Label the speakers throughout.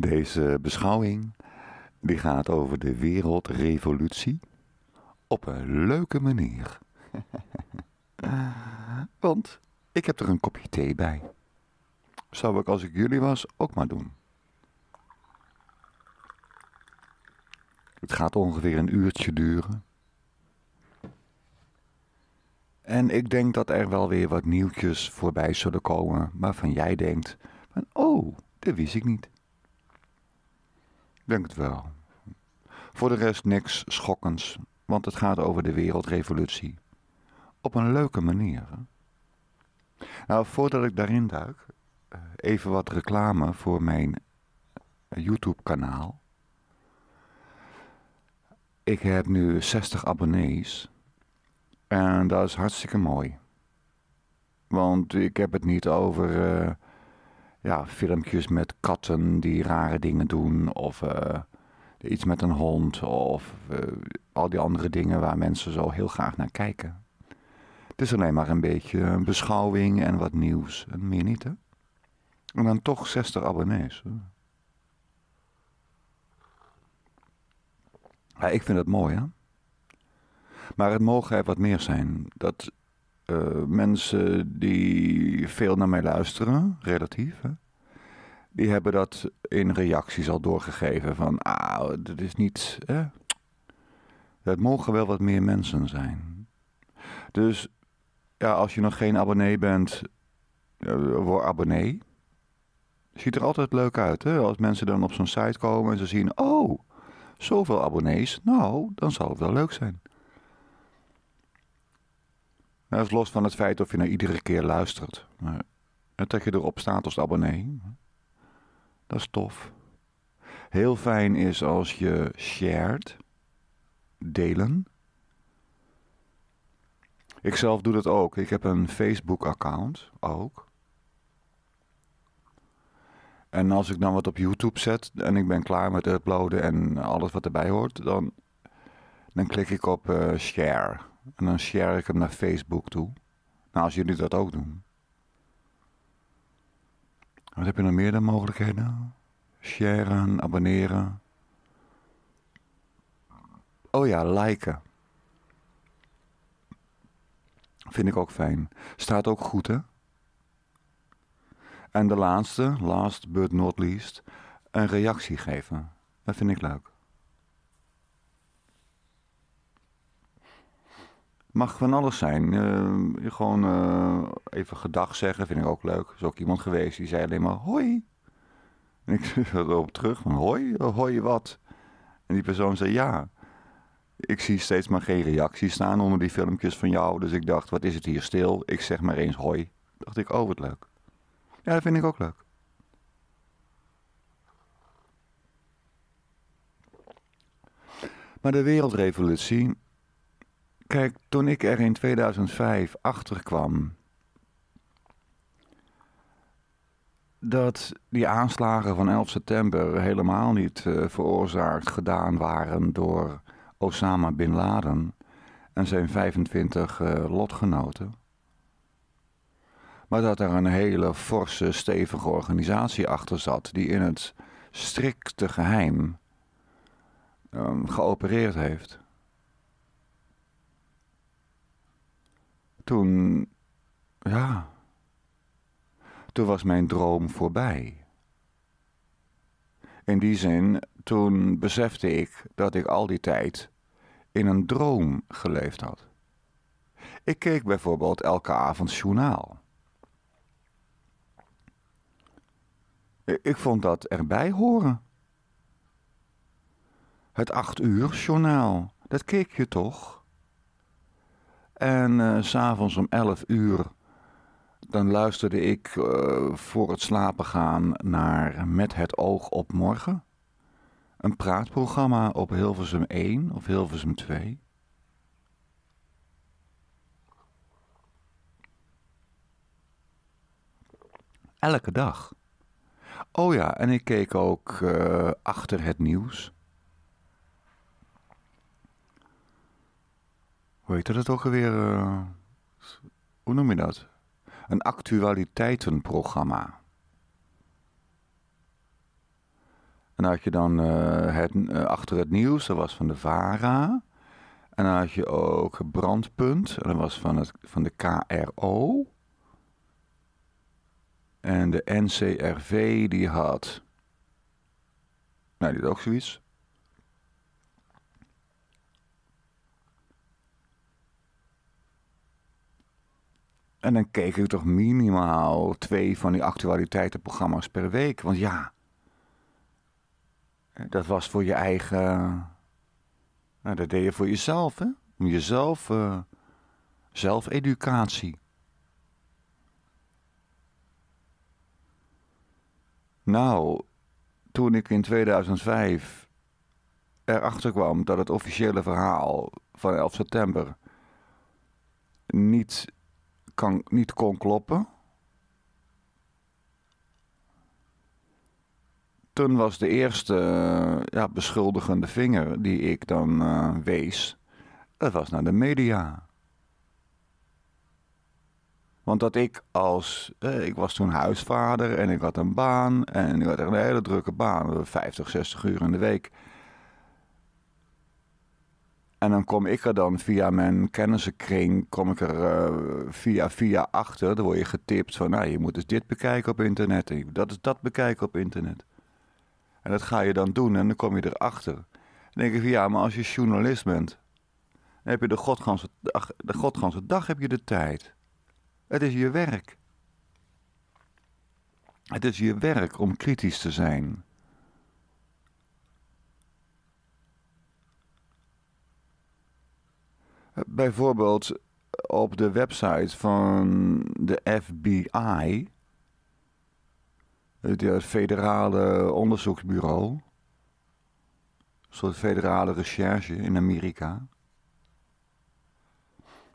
Speaker 1: Deze beschouwing die gaat over de wereldrevolutie op een leuke manier. Want ik heb er een kopje thee bij. Zou ik als ik jullie was ook maar doen. Het gaat ongeveer een uurtje duren. En ik denk dat er wel weer wat nieuwtjes voorbij zullen komen waarvan jij denkt van oh, dat wist ik niet. Denk het wel. Voor de rest niks schokkends, want het gaat over de wereldrevolutie. Op een leuke manier. Nou, voordat ik daarin duik, eh, even wat reclame voor mijn YouTube-kanaal. Ik heb nu 60 abonnees. En dat is hartstikke mooi. Want ik heb het niet over eh, ja, filmpjes met katten die rare dingen doen. Of eh, iets met een hond. Of eh, al die andere dingen waar mensen zo heel graag naar kijken. Het is alleen maar een beetje een beschouwing en wat nieuws. En meer niet, hè? En dan toch 60 abonnees. Ja, ik vind het mooi, hè? Maar het mogen er wat meer zijn. Dat eh, mensen die veel naar mij luisteren, relatief, hè, die hebben dat in reacties al doorgegeven van, ah, dat is niet, hè, dat mogen wel wat meer mensen zijn. Dus ja, als je nog geen abonnee bent, word abonnee. Ziet er altijd leuk uit, hè? Als mensen dan op zo'n site komen en ze zien, oh, zoveel abonnees, nou, dan zal het wel leuk zijn. Dat nou, is los van het feit of je naar iedere keer luistert. Maar dat je erop staat als abonnee, dat is tof. Heel fijn is als je shared, delen. Ik zelf doe dat ook. Ik heb een Facebook-account ook. En als ik dan wat op YouTube zet en ik ben klaar met uploaden en alles wat erbij hoort, dan, dan klik ik op eh, share. En dan share ik hem naar Facebook toe. Nou, als jullie dat ook doen. Wat heb je nog meer dan mogelijkheden? Sharen, abonneren. Oh ja, liken. Vind ik ook fijn. Staat ook goed, hè? En de laatste, last but not least, een reactie geven. Dat vind ik leuk. Mag van alles zijn. Eh, gewoon eh, even gedag zeggen, vind ik ook leuk. Er is ook iemand geweest die zei alleen maar hoi. En ik erop terug van hoi, eh, hoi wat? En die persoon zei ja. Ik zie steeds maar geen reacties staan onder die filmpjes van jou. Dus ik dacht, wat is het hier stil? Ik zeg maar eens hoi. Dacht ik, oh wat leuk. Ja, dat vind ik ook leuk. Maar de wereldrevolutie Kijk, toen ik er in 2005 achter kwam dat die aanslagen van 11 september helemaal niet eh, veroorzaakt gedaan waren door Osama bin Laden en zijn 25 eh, lotgenoten. Maar dat er een hele forse, stevige organisatie achter zat die in het strikte geheim um, geopereerd heeft. toen, ja, toen was mijn droom voorbij. In die zin, toen besefte ik dat ik al die tijd in een droom geleefd had. Ik keek bijvoorbeeld elke avond journaal. Ik vond dat erbij horen. Het acht uur journaal, dat keek je toch? En s eh, s'avonds om 11 uur, dan luisterde ik eh, voor het slapen gaan naar Met het oog op morgen. Een praatprogramma op Hilversum 1 of Hilversum 2. Elke dag. Oh ja, en ik keek ook eh, achter het nieuws. hoe heet dat ook alweer? Eh, hoe noem je dat? Een actualiteitenprogramma. En dan had je dan eh, het, eh, Achter het Nieuws, dat was van de VARA. En dan had je ook Brandpunt, dat was van, het, van de KRO. En de NCRV, die had... Nou, die had ook zoiets. En dan keek ik toch minimaal twee van die actualiteitenprogramma's per week. Want ja, eh, dat was voor je eigen. Nou, dat deed je voor jezelf, hè? Om jezelf. Uh, zelfeducatie. Nou, toen ik in 2005 erachter kwam dat het officiële verhaal van 11 september niet kan, niet kon kloppen. Toen was de eerste eh, ja, beschuldigende vinger die ik dan eh, wees, dat was naar de media. Want dat ik als. Eh, ik was toen huisvader en ik had een baan. En ik had een hele drukke baan, 50, 60 uur in de week. En dan kom ik er dan via mijn kennissenkring, kom ik er eh, via via achter. Dan word je getipt van, nou, je moet eens dit bekijken op internet. En dat is dat bekijken op internet. En dat ga je dan doen en dan kom je erachter. Dan denk ik van, ja, maar als je journalist bent, dan heb je de godganse dag, de godganse dag heb je de tijd. Het is je werk. Het is je werk om kritisch te zijn. Bijvoorbeeld op de website van de FBI, het federale onderzoeksbureau, een soort federale recherche in Amerika.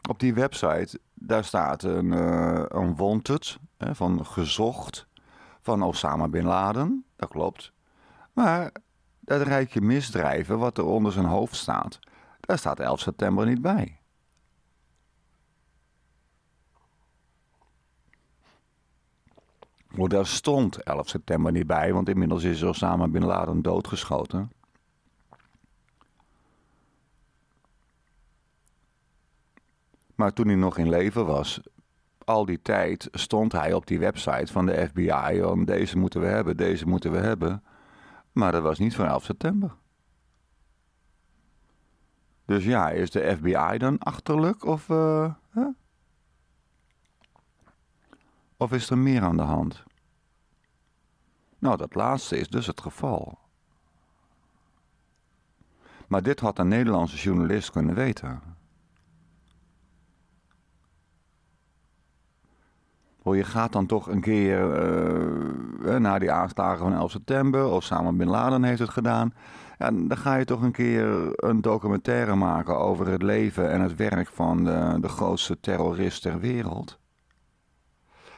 Speaker 1: Op die website, daar staat een, uh, een wanted, hè, van gezocht, van Osama Bin Laden, dat klopt. Maar dat rijtje misdrijven wat er onder zijn hoofd staat, daar staat 11 september niet bij. daar stond 11 september niet bij, want inmiddels is Osama Bin Laden doodgeschoten. Maar toen hij nog in leven was, al die tijd stond hij op die website van de FBI. Om deze moeten we hebben, deze moeten we hebben. Maar dat was niet van 11 september. Dus ja, is de FBI dan achterlijk of... Eh, of is er meer aan de hand? Nou, dat laatste is dus het geval. Maar dit had een Nederlandse journalist kunnen weten. je gaat dan toch een keer eh, naar die aanslagen van 11 september, of samen Bin Laden heeft het gedaan. Ja, dan ga je toch een keer een documentaire maken over het leven en het werk van de, grootste terrorist ter wereld.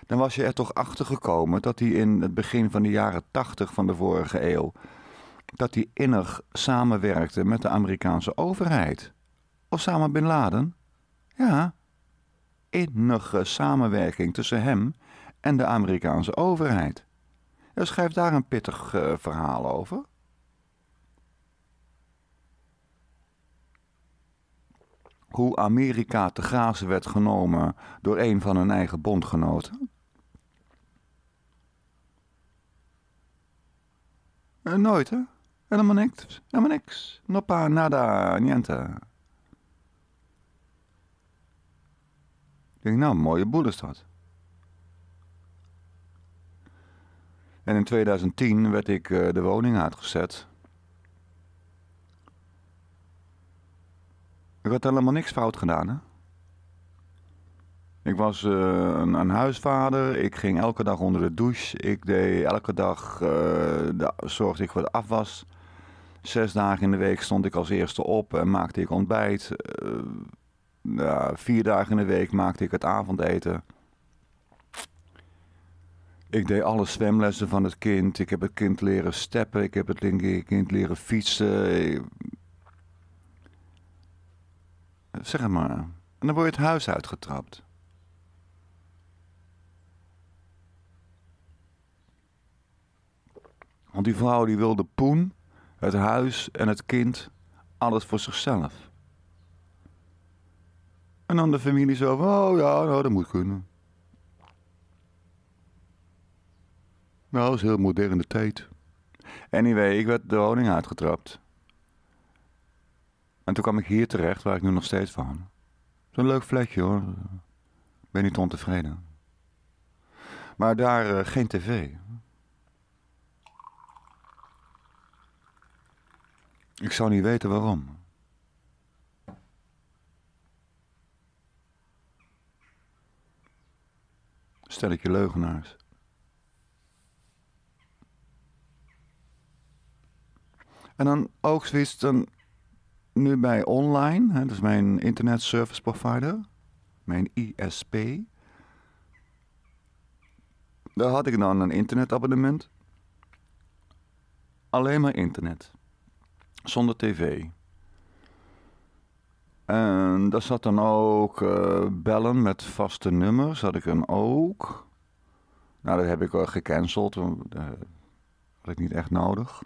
Speaker 1: Dan was je er toch achter gekomen dat hij in het begin van de jaren 80 van de vorige eeuw. dat hij innig samenwerkte met de Amerikaanse overheid. Osama bin Laden? Ja. Innige samenwerking tussen hem en de Amerikaanse overheid. schrijf daar een pittig eh, verhaal over. hoe Amerika te grazen werd genomen door een van hun eigen bondgenoten? Eh, nooit, hè? Helemaal niks. Helemaal niks. Noppa, nada, niente. Ik denk, nou, mooie boel En in 2010 werd ik eh, de woning uitgezet Ik had helemaal niks fout gedaan, hè? Ik was eh, een, een, huisvader. Ik ging elke dag onder de douche. Ik deed elke dag, uh, zorgde ik voor de afwas. Zes dagen in de week stond ik als eerste op en maakte ik ontbijt. Eh, vier dagen in de week maakte ik het avondeten. Ik deed alle zwemlessen van het kind. Ik heb het kind leren steppen. Ik heb het kind leren fietsen. Zeg maar. En dan word je het huis uitgetrapt. Want die vrouw die wilde poen, het huis en het kind, alles voor zichzelf. En dan de familie zo van, oh ja, nou, dat moet kunnen. Nou, dat is heel moderne tijd. Anyway, ik werd de woning uitgetrapt. En toen kwam ik hier terecht, waar ik nu nog steeds woon. Zo'n leuk vlekje hoor. ben niet ontevreden. Maar daar eh, geen tv. Ik zou niet weten waarom. Stel ik je leugenaars. En dan ook zoiets, dan nu bij online, hè, dat is mijn internet service provider, mijn ISP. Daar had ik dan een internetabonnement. Alleen maar internet. Zonder tv. En daar zat dan ook eh, bellen met vaste nummers, had ik hem ook. Nou, dat heb ik gecanceld, dat eh, had ik niet echt nodig.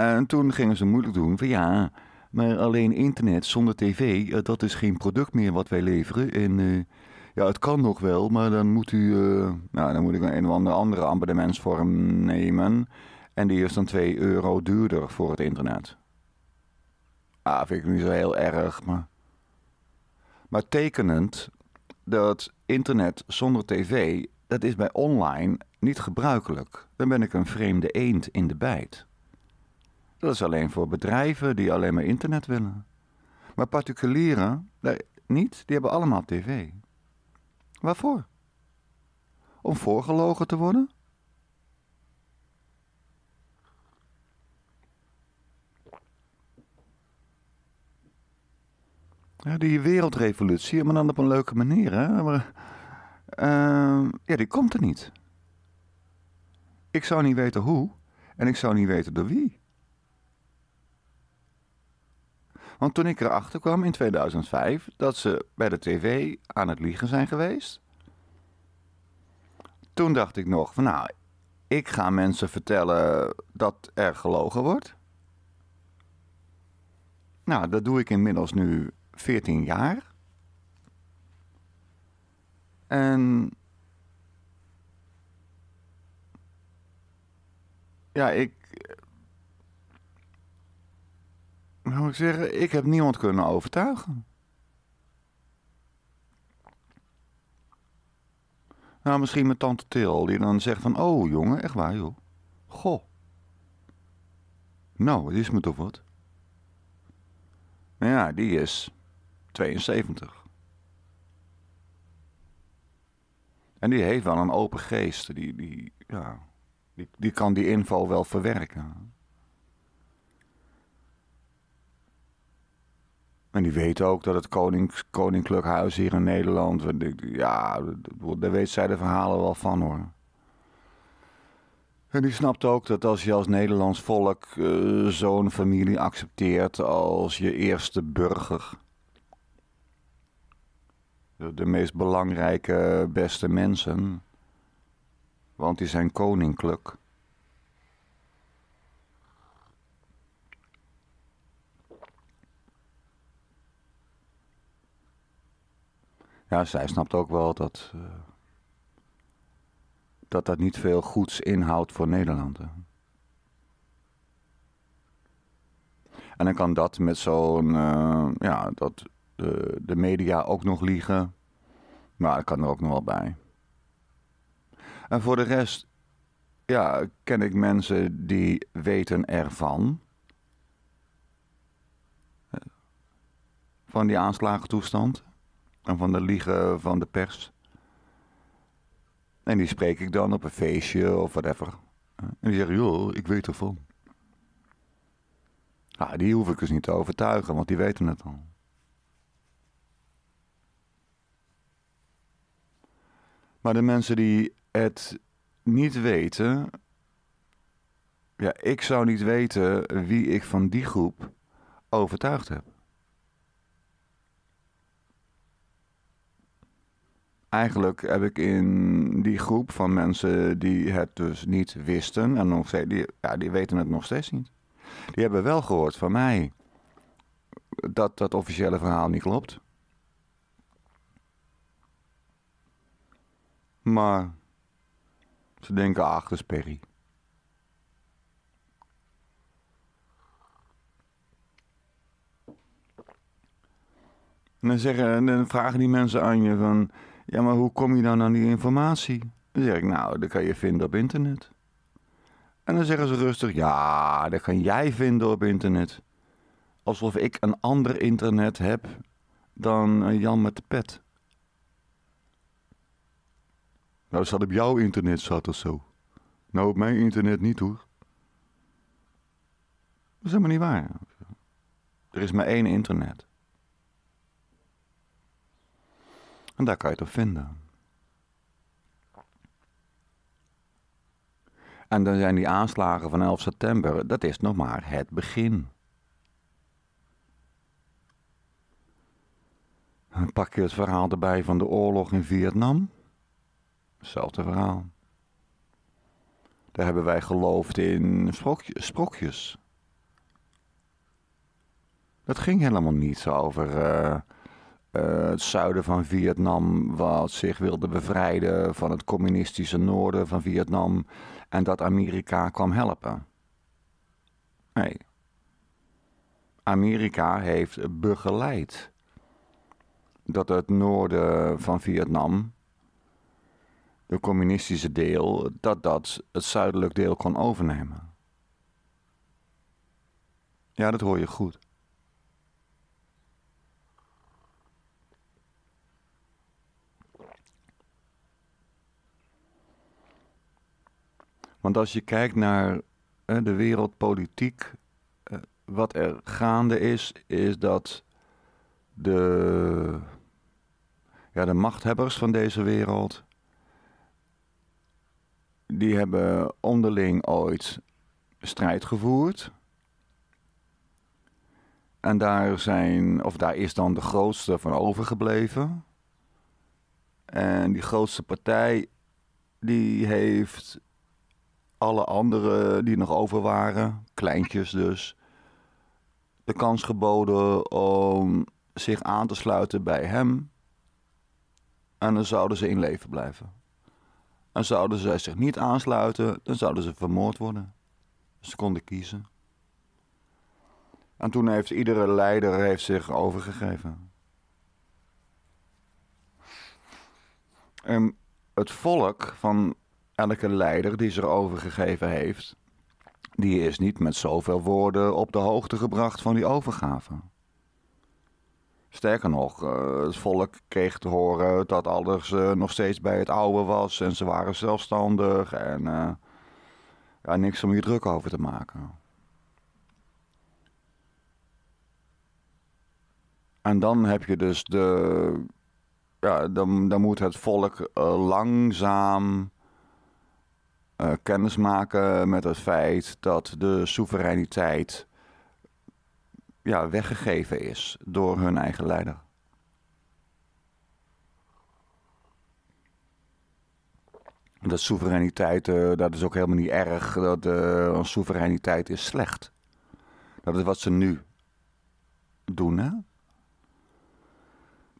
Speaker 1: En toen gingen ze moeilijk doen van ja, maar alleen internet zonder tv, eh, dat is geen product meer wat wij leveren. En eh, ja, het kan nog wel, maar dan moet u, eh, nou dan moet ik een of andere abonnementsvorm nemen. En die is dan 2 euro duurder voor het internet. Ah, vind ik niet zo heel erg, maar... Maar tekenend dat internet zonder tv, dat is bij online niet gebruikelijk. Dan ben ik een vreemde eend in de bijt. Dat is alleen voor bedrijven die alleen maar internet willen. Maar particulieren, nee, niet, die hebben allemaal tv. Waarvoor? Om voorgelogen te worden? Ja, die wereldrevolutie, maar dan op een leuke manier. Hè? Maar, ehm, ja, die komt er niet. Ik zou niet weten hoe en ik zou niet weten door wie. Want toen ik erachter kwam in 2005 dat ze bij de tv aan het liegen zijn geweest. Toen dacht ik nog van nou, ik ga mensen vertellen dat er gelogen wordt. Nou, dat doe ik inmiddels nu 14 jaar. En ja, ik, Nou, moet ik zeggen, ik heb niemand kunnen overtuigen. Nou, misschien mijn tante Til, die dan zegt van... Oh, jongen, echt waar, joh. Goh. Nou, het is me toch wat. Maar nou ja, die is 72. En die heeft wel een open geest. Die, die, ja, die, die kan die info wel verwerken. En die weet ook dat het konings, Koninklijk Huis hier in Nederland. Ja, daar weet zij de verhalen wel van hoor. En die snapt ook dat als je als Nederlands volk eh, zo'n familie accepteert als je eerste burger. De, de, meest belangrijke, beste mensen. Want die zijn koninklijk. ja, zij snapt ook wel dat eh, dat, dat niet veel goeds inhoudt voor Nederland. En dan kan dat met zo'n, eh, ja, dat de, de media ook nog liegen. Maar dat kan er ook nog wel bij. En voor de rest, ja, ken ik mensen die weten ervan. Eh, van die aanslagentoestand en van de liegen van de pers. En die spreek ik dan op een feestje of whatever. En die zeggen, joh, ik weet ervan. Ah, die hoef ik dus niet te overtuigen, want die weten het al. Maar de mensen die het niet weten. Ja, ik zou niet weten wie ik van die groep overtuigd heb. eigenlijk heb ik in die groep van mensen die het dus niet wisten, en nog steeds, die, ja, die weten het nog steeds niet. Die hebben wel gehoord van mij dat dat officiële verhaal niet klopt. Maar ze denken, ach, dat Perry. En dan, zeggen, dan vragen die mensen aan je van... Ja, maar hoe kom je dan nou aan die informatie? Dan zeg ik, nou, dat kan je vinden op internet. En dan zeggen ze rustig, ja, dat kan jij vinden op internet. Alsof ik een ander internet heb dan eh, Jan met de pet. Nou, dat zat op jouw internet zat of zo. Nou, op mijn internet niet hoor. Dat is helemaal niet waar. Er is maar één internet. En daar kan je het op vinden. En dan zijn die aanslagen van 11 september, dat is nog maar het begin. pak je het verhaal erbij van de oorlog in Vietnam. Hetzelfde verhaal. Daar hebben wij geloofd in sprokjes. sprokjes. Dat ging helemaal niet zo over eh, eh, het zuiden van Vietnam, wat zich wilde bevrijden van het communistische noorden van Vietnam. En dat Amerika kwam helpen. Nee. Amerika heeft begeleid dat het noorden van Vietnam, de communistische deel, dat dat het zuidelijk deel kon overnemen. Ja, dat hoor je goed. Want als je kijkt naar de wereldpolitiek, eh, wat er gaande is, is dat de, ja, de machthebbers van deze wereld, die hebben onderling ooit strijd gevoerd. En daar, zijn, of daar is dan de grootste van overgebleven. En die grootste partij die heeft alle anderen die nog over waren, kleintjes dus, de kans geboden om zich aan te sluiten bij hem. En dan zouden ze in leven blijven. En zouden zij zich niet aansluiten, dan zouden ze vermoord worden. Ze konden kiezen. En toen heeft iedere leider heeft zich overgegeven. En het volk van elke leider die zich overgegeven heeft, die is niet met zoveel woorden op de hoogte gebracht van die overgave. Sterker nog, eh, het volk kreeg te horen dat alles eh, nog steeds bij het oude was en ze waren zelfstandig en eh, ja, niks om je druk over te maken. En dan heb je dus de. Ja, dan, dan moet het volk langzaam uh, eh, kennis maken met het feit dat de soevereiniteit ja, weggegeven is door hun eigen leider. Dat soevereiniteit, eh, dat is ook helemaal niet erg. Dat uh, soevereiniteit is slecht. Dat is wat ze nu doen, hè?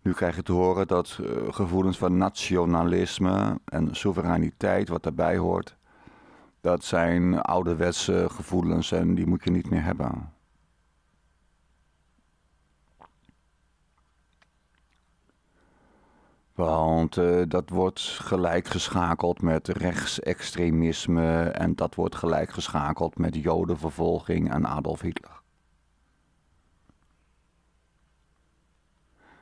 Speaker 1: Nu krijg je te horen dat gevoelens van nationalisme en soevereiniteit, wat daarbij hoort, dat zijn ouderwetse gevoelens en die moet je niet meer hebben. Want eh, dat wordt gelijk geschakeld met rechtsextremisme en dat wordt gelijk geschakeld met jodenvervolging en Adolf Hitler.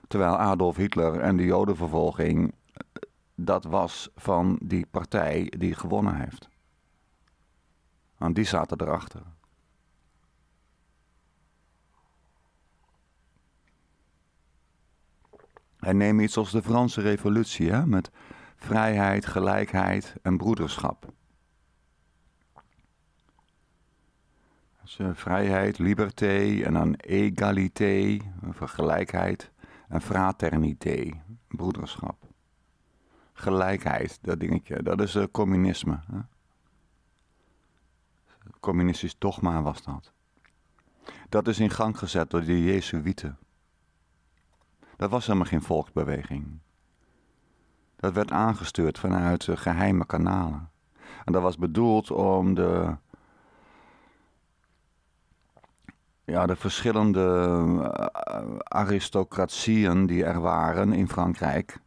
Speaker 1: Terwijl Adolf Hitler en de jodenvervolging, eh, dat was van die partij die gewonnen heeft. En die zaten erachter. En neem iets als de Franse Revolutie, hè, met vrijheid, gelijkheid en broederschap. Dus, vrijheid, liberté en dan égalité, vergelijkheid gelijkheid en fraternité, broederschap. Gelijkheid, dat dingetje, dat is eh, communisme. Hè communistisch dogma was dat. Dat is in gang gezet door de Jezuïeten. Dat was helemaal geen volksbeweging. Dat werd aangestuurd vanuit geheime kanalen. En dat was bedoeld om de, ja, de verschillende eh, aristocratieën die er waren in Frankrijk,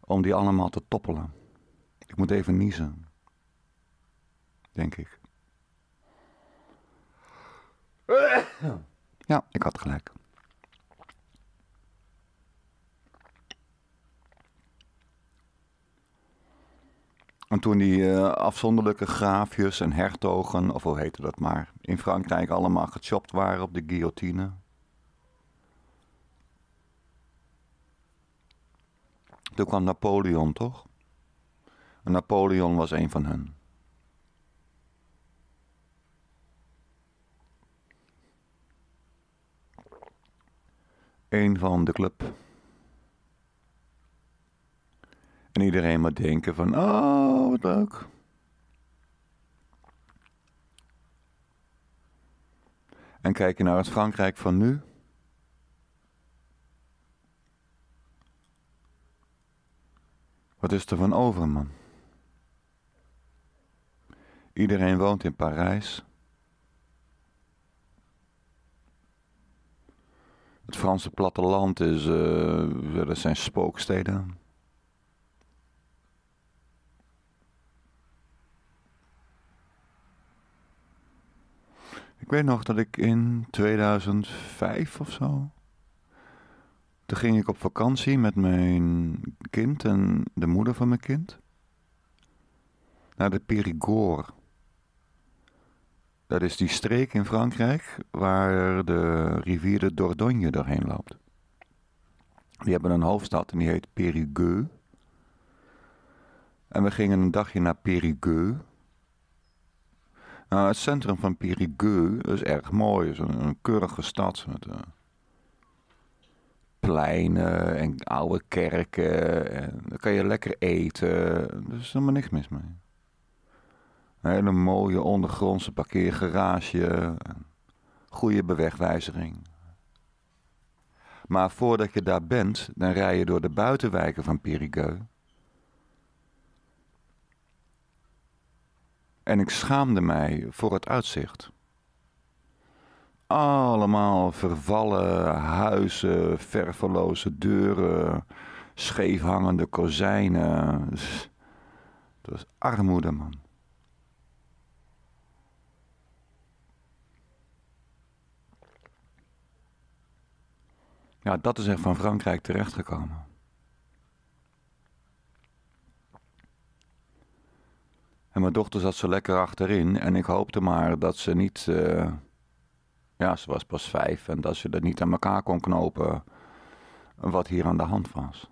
Speaker 1: om die allemaal te toppelen. Ik moet even niezen, denk ik. Ja, ik had gelijk. En toen die eh, afzonderlijke graafjes en hertogen, of hoe heette dat maar, in Frankrijk allemaal gechopt waren op de guillotine. Toen kwam Napoleon, toch? En Napoleon was een van hen. Een van de club. En iedereen moet denken van, oh, wat leuk. En kijk je naar nou het Frankrijk van nu. Wat is er van over, man? Iedereen woont in Parijs. Het Franse platteland is, uh, eh, dat zijn spooksteden. Ik weet nog dat ik in 2005 of zo. Toen ging ik op vakantie met mijn kind en de moeder van mijn kind. Naar de Périgord. Dat is die streek in Frankrijk waar de rivier de Dordogne doorheen loopt. Die hebben een hoofdstad en die heet Périgueux. En we gingen een dagje naar Périgueux. Nou, het centrum van Périgueux is erg mooi. is een, keurige stad met eh, pleinen en oude kerken. En daar kan je lekker eten. Er is helemaal niks mis mee hele mooie ondergrondse parkeergarage. Goede bewegwijzering. Maar voordat je daar bent, dan rij je door de buitenwijken van Périgueux. En ik schaamde mij voor het uitzicht. Allemaal vervallen huizen, verveloze deuren, scheefhangende kozijnen. Het was armoede, man. Ja, dat is echt van Frankrijk terechtgekomen. En mijn dochter zat zo lekker achterin. En ik hoopte maar dat ze niet. Eh, ja, ze was pas vijf. En dat ze dat niet aan elkaar kon knopen. Wat hier aan de hand was.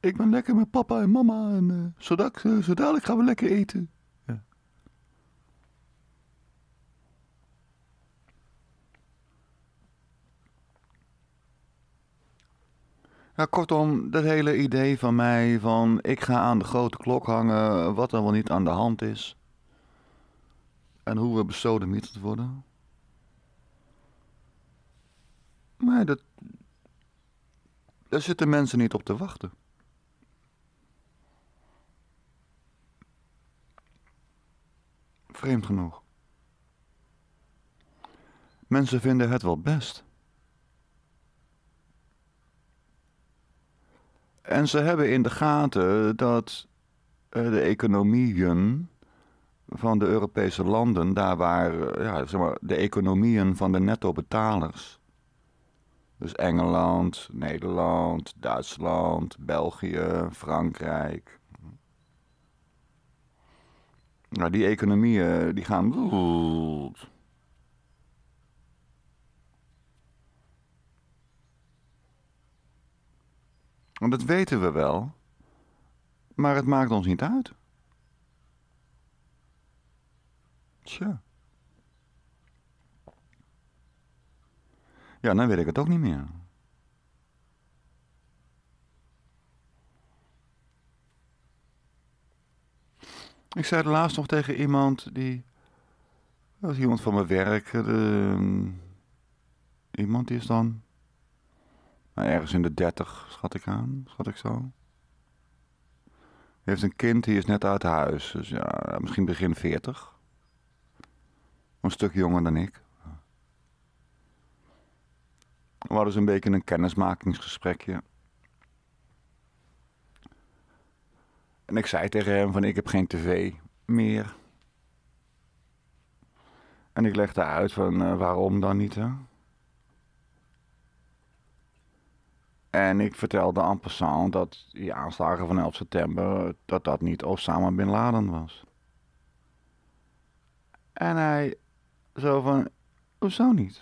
Speaker 1: Ik ben lekker met papa en mama. En uh, zodat, uh, eh, zo dadelijk gaan we lekker eten. kortom, dat hele idee van mij van ik ga aan de grote klok hangen wat er wel niet aan de hand is. En hoe we te worden. Maar dat, daar zitten mensen niet op te wachten. Vreemd genoeg. Mensen vinden het wel best. En ze hebben in de gaten dat eh, de economieën van de Europese landen, daar waar eh, ja, zeg maar, de economieën van de netto-betalers, dus Engeland, Nederland, Duitsland, België, Frankrijk. Nou, die economieën die gaan Want dat weten we wel, maar het maakt ons niet uit. Tja. Ja, dan weet ik het ook niet meer. Ik zei het laatst nog tegen iemand die. Dat is iemand van mijn werk. Ehm, iemand die is dan nou, ergens in de 30, schat ik aan, schat ik zo. Heeft een kind, die is net uit huis. Dus ja, misschien begin 40. Een stuk jonger dan ik. We hadden dus een beetje een kennismakingsgesprekje. En ik zei tegen hem van ik heb geen tv meer. En ik legde uit van eh, waarom dan niet hè. En ik vertelde en passant dat die aanslagen van 11 september, dat dat niet Osama Bin Laden was. En hij zo van, hoezo niet?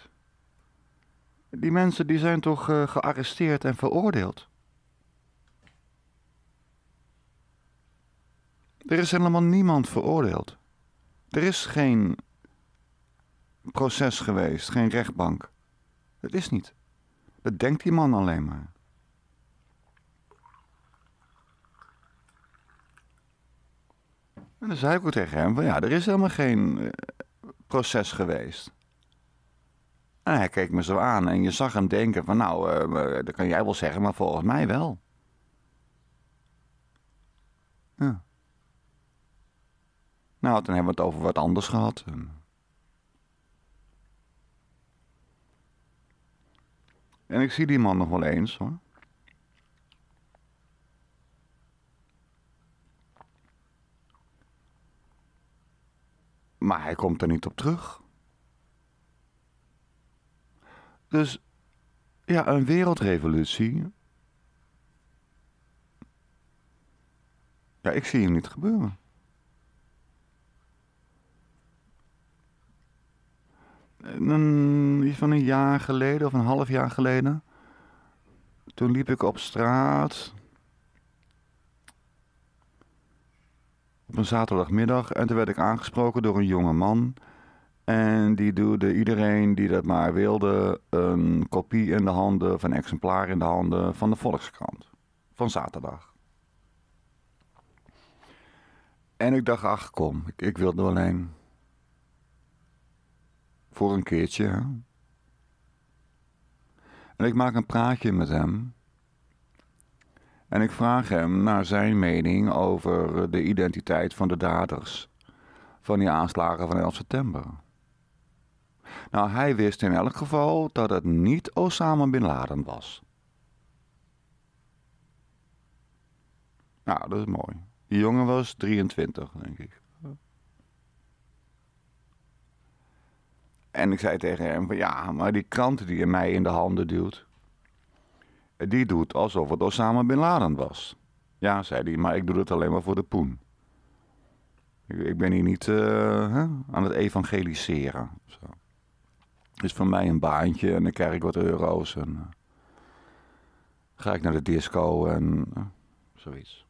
Speaker 1: Die mensen die zijn toch eh, gearresteerd en veroordeeld? Er is helemaal niemand veroordeeld. Er is geen proces geweest, geen rechtbank. Het is niet. Dat denkt die man alleen maar. En dan zei ik ook tegen hem: van ja, er is helemaal geen eh, proces geweest. En hij keek me zo aan en je zag hem denken: van nou, eh, eh, dat kan jij wel zeggen, maar volgens mij wel. Nou, dan hebben we het over wat anders gehad. En ik zie die man nog wel eens hoor. Maar hij komt er niet op terug. Dus ja, een wereldrevolutie. Ja, ik zie hem niet gebeuren. Een, iets van een jaar geleden of een half jaar geleden. Toen liep ik op straat op een zaterdagmiddag en toen werd ik aangesproken door een jonge man. En die duwde iedereen die dat maar wilde een kopie in de handen, of een exemplaar in de handen van de Volkskrant. Van zaterdag. En ik dacht, ach kom, ik, ik wilde alleen. Voor een keertje. En ik maak een praatje met hem. En ik vraag hem naar zijn mening over eh, de identiteit van de daders van die aanslagen van 11 september. Nou, hij wist in elk geval dat het niet Osama Bin Laden was. Nou, dat is mooi. Die jongen was 23, denk ik. En ik zei tegen hem van ja, maar die krant die je mij in de handen duwt, die doet alsof het Osama Bin Laden was. Ja, zei hij, maar ik doe het alleen maar voor de poen. Ik, ik ben hier niet eh, hè, aan het evangeliseren. Het is voor mij een baantje en dan krijg ik wat euro's. En, eh, ga ik naar de disco en eh, zoiets.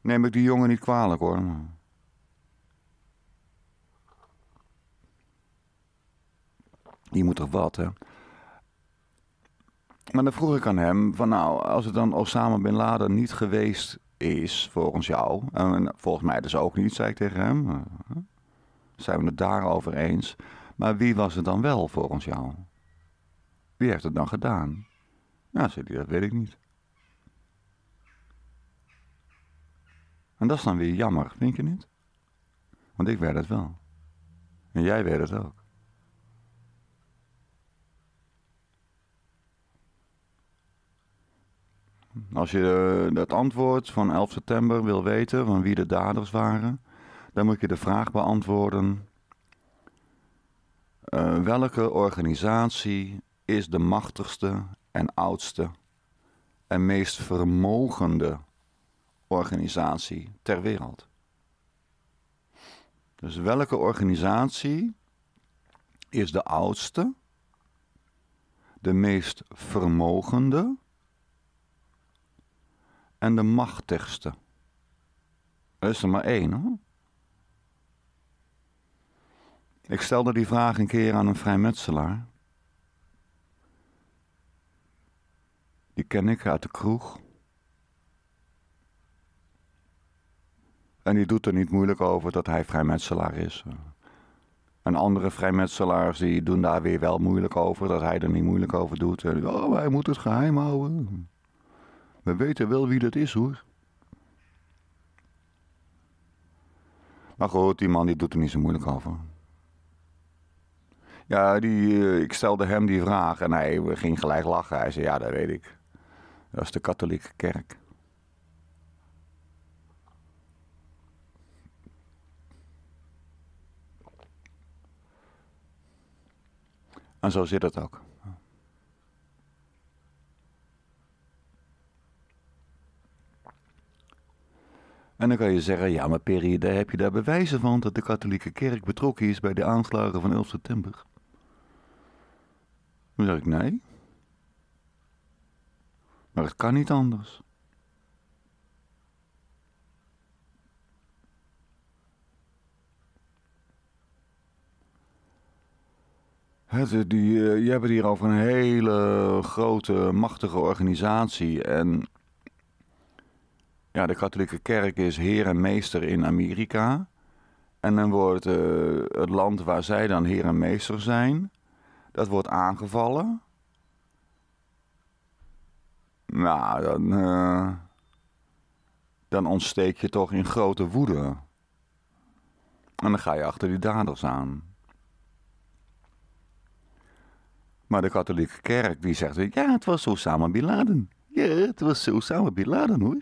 Speaker 1: Neem ik die jongen niet kwalijk hoor. Die moet toch wat, hè? Maar dan vroeg ik aan hem: van nou, als het dan Osama bin Laden niet geweest is, volgens jou, en volgens mij dus ook niet, zei ik tegen hem. Eh, Zijn we het daarover eens? Maar wie was het dan wel volgens jou? Wie heeft het dan gedaan? Nou, zei dat weet ik niet. En dat is dan weer jammer, vind je niet? Want ik weet het wel. En jij werd het ook. Als je het eh, antwoord van 11 september wil weten van wie de daders waren, dan moet je de vraag beantwoorden: eh, welke organisatie is de machtigste en oudste en meest vermogende organisatie ter wereld? Dus welke organisatie is de oudste, de meest vermogende? en de machtigste. Er is er maar één, hoor. Ik stelde die vraag een keer aan een vrijmetselaar. Die ken ik uit de kroeg. En die doet er niet moeilijk over dat hij vrijmetselaar is. En andere vrijmetselaars die doen daar weer wel moeilijk over, dat hij er niet moeilijk over doet. oh, wij moeten het geheim houden. We weten wel wie dat is hoor. Maar goed, die man die doet er niet zo moeilijk over. Ja, die, eh, ik stelde hem die vraag en hij ging gelijk lachen. Hij zei, ja, dat weet ik. Dat is de katholieke kerk. En zo zit het ook. En dan kan je zeggen, ja maar Perry, daar heb je daar bewijzen van dat de katholieke kerk betrokken is bij de aanslagen van 11 september. Dan zeg ik nee. Maar het kan niet anders. Het, die, eh, je hebt het hier over een hele grote, machtige organisatie. En ja, de katholieke kerk is heer en meester in Amerika. En dan wordt eh, het land waar zij dan heer en meester zijn, dat wordt aangevallen. Nou, dan, eh, dan ontsteek je toch in grote woede. En dan ga je achter die daders aan. Maar de katholieke kerk die zegt, ja, het was zo Bin Ja, het was zo Bin hoor.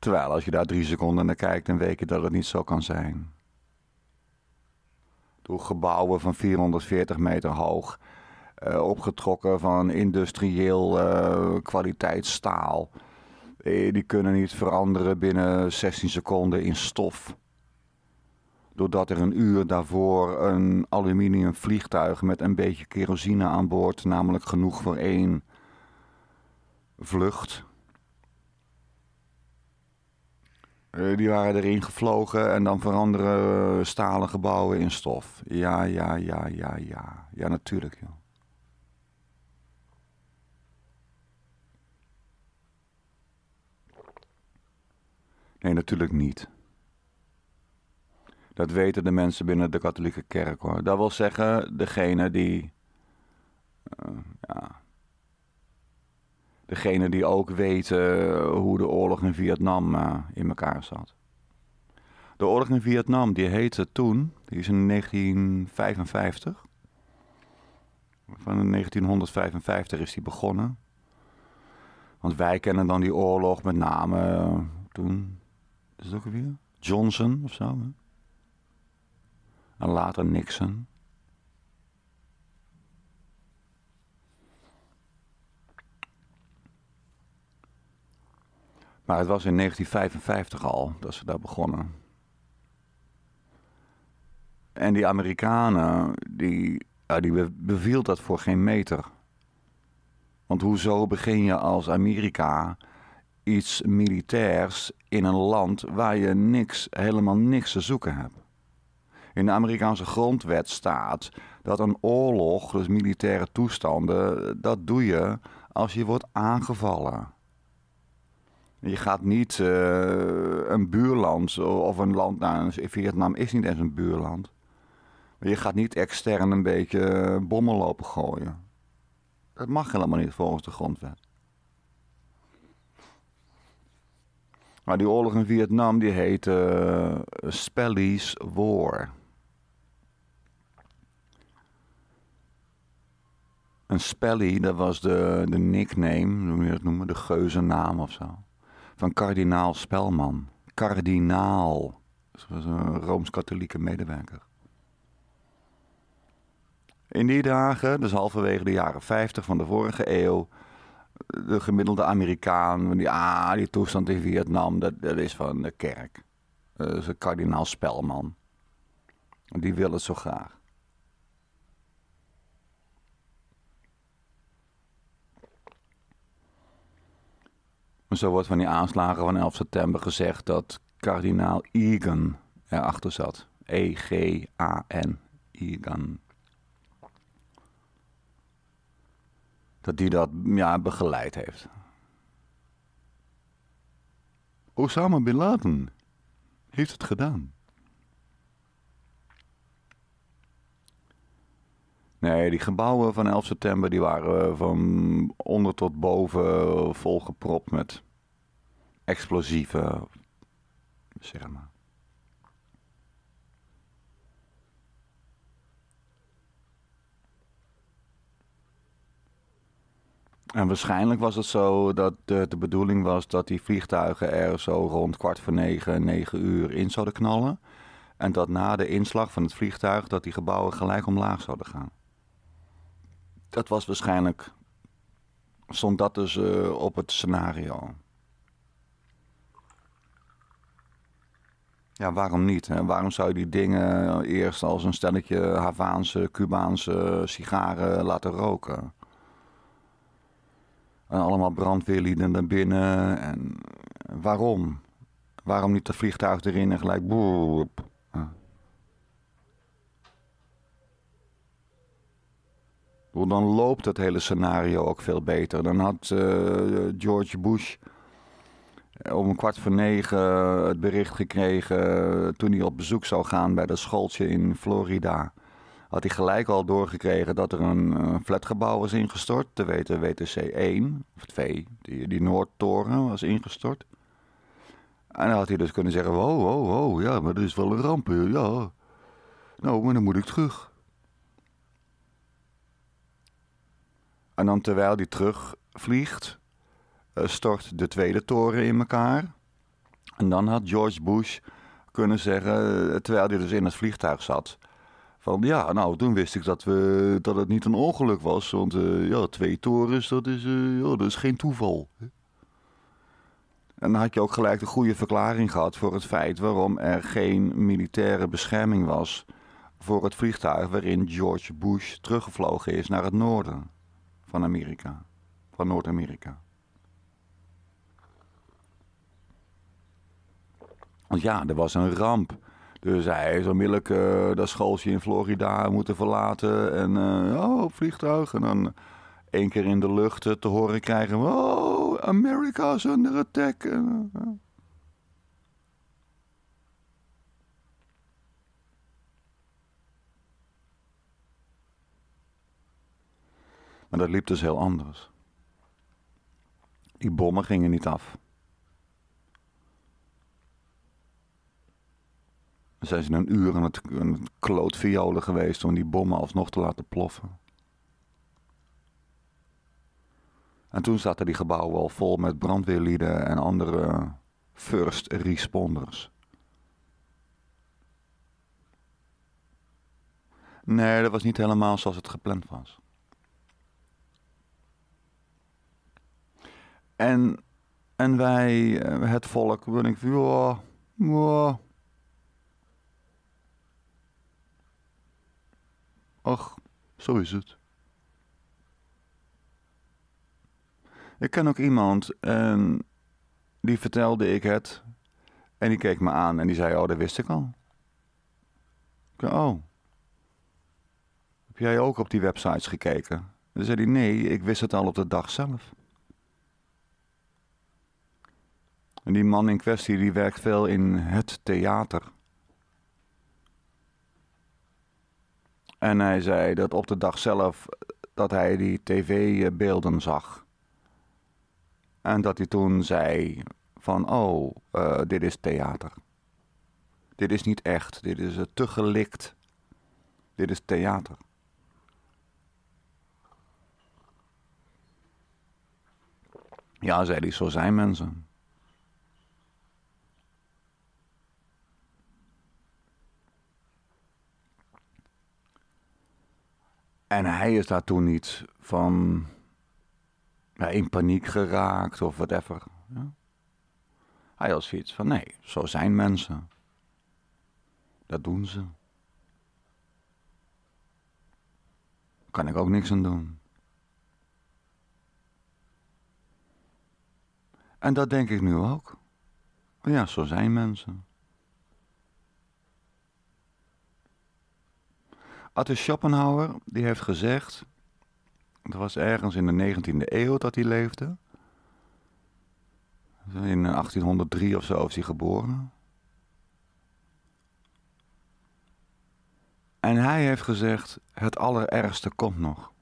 Speaker 1: Terwijl als je daar drie seconden naar kijkt, dan weet je dat het niet zo kan zijn. Door gebouwen van 440 meter hoog, eh, opgetrokken van industrieel uh, eh, kwaliteit staal. Eh, die kunnen niet veranderen binnen 16 seconden in stof. Doordat er een uur daarvoor een aluminium vliegtuig met een beetje kerosine aan boord, namelijk genoeg voor één vlucht, Eh, die waren erin gevlogen en dan veranderen eh, stalen gebouwen in stof. Ja, ja, ja, ja, ja. Ja, natuurlijk, joh. Nee, natuurlijk niet. Dat weten de mensen binnen de katholieke kerk hoor. Dat wil zeggen, degene die. Eh, ja, degene die ook weten eh, hoe de oorlog in Vietnam eh, in elkaar zat. De oorlog in Vietnam, die heette toen, die is in 1955. Van 1955 is die begonnen. Want wij kennen dan die oorlog met name eh, toen, is het ook weer? Johnson of zo. En later Nixon. Maar het was in 1955 al dat ze daar begonnen. En die Amerikanen, die, die beviel dat voor geen meter. Want hoezo begin je als Amerika iets militairs in een land waar je niks, helemaal niks te zoeken hebt? In de Amerikaanse grondwet staat dat een oorlog, dus militaire toestanden, dat doe je als je wordt aangevallen. Je gaat niet eh, een buurland of een land. Nou, Vietnam is niet eens een buurland. je gaat niet extern een beetje eh, bommen lopen gooien. Dat mag helemaal niet volgens de grondwet. Maar die oorlog in Vietnam die heette uh, Spelly's War. Een Spelly, dat was de, de nickname, hoe je dat noemen, de geuzennaam of zo van kardinaal Spelman. Kardinaal. Dat was een Rooms-katholieke medewerker. In die dagen, dus halverwege de jaren 50 van de vorige eeuw, de gemiddelde Amerikaan, die, ah, die toestand in Vietnam, dat, dat is van de kerk. Dat eh, is kardinaal Spelman. Die wil het zo graag. Maar zo wordt van die aanslagen van 11 september gezegd dat kardinaal Egan erachter zat. E-G-A-N. Egan. Dat die dat ja, begeleid heeft. Osama Bin Laden heeft het gedaan. Nee, die gebouwen van 11 september die waren eh, van onder tot boven eh, volgepropt met explosieven, zeg maar. En waarschijnlijk was het zo dat de, de, bedoeling was dat die vliegtuigen er zo rond kwart voor negen, negen uur in zouden knallen. En dat na de inslag van het vliegtuig dat die gebouwen gelijk omlaag zouden gaan. Dat was waarschijnlijk. Stond dat dus eh, op het scenario? Ja, waarom niet? Hè? Waarom zou je die dingen eerst als een stelletje Havaanse, Cubaanse sigaren laten roken? En allemaal brandweerlieden naar binnen. En waarom? Waarom niet de vliegtuig erin en gelijk boep? Dan loopt het hele scenario ook veel beter. Dan had eh, George Bush eh, om een kwart voor negen het bericht gekregen eh, toen hij op bezoek zou gaan bij dat schooltje in Florida. Had hij gelijk al doorgekregen dat er een flatgebouw was ingestort. Te weten WTC 1 of 2, die, die Noordtoren was ingestort. En dan had hij dus kunnen zeggen, wow, wow, wow, ja, maar dat is wel een ramp, ja. Nou, maar dan moet ik terug. En dan terwijl die terugvliegt, eh, stort de tweede toren in elkaar. En dan had George Bush kunnen zeggen, eh, terwijl hij dus in het vliegtuig zat. Van ja, nou toen wist ik dat, we, dat het niet een ongeluk was. Want eh, ja, twee torens, dat is, ja, dat is geen toeval. En dan had je ook gelijk de goede verklaring gehad voor het feit waarom er geen militaire bescherming was voor het vliegtuig waarin George Bush teruggevlogen is naar het noorden van Amerika, van Noord-Amerika. Want ja, er was een ramp. Dus hij is onmiddellijk uh, dat schooltje in Florida moeten verlaten. En uh, oh, vliegtuig. En dan één keer in de lucht eh, te horen krijgen: Oh, America under attack. En, Maar dat liep dus heel anders. Die bommen gingen niet af. Dan zijn ze een uur aan het, klootviole geweest om die bommen alsnog te laten ploffen. En toen zaten die gebouwen al vol met brandweerlieden en andere first responders. Nee, dat was niet helemaal zoals het gepland was. En, en wij, eh, het volk, ben ik ja, Och, Ach, zo is het. Ik ken ook iemand en ehm, die vertelde ik het. En die keek me aan en die zei, oh, dat wist ik al. Ik zei, oh, heb jij ook op die websites gekeken? En zei hij, nee, ik wist het al op de dag zelf. die man in kwestie die werkt veel in het theater. En hij zei dat op de dag zelf eh, dat hij die tv-beelden zag. En dat hij toen zei van, oh, eh, dit is theater. Dit is niet echt, dit is eh, te gelikt. Dit is theater. Ja, zei hij, zo zijn mensen. En hij is daar toen niet van in paniek geraakt of whatever. Ja? Hij als zoiets van nee, zo zijn mensen. Dat doen ze. Kan ik ook niks aan doen. En dat denk ik nu ook. Ja, zo zijn mensen. Arthur Schopenhauer die heeft gezegd, het was ergens in de 19e eeuw dat hij leefde. In 1803 of zo is hij geboren. En hij heeft gezegd, het allerergste komt nog.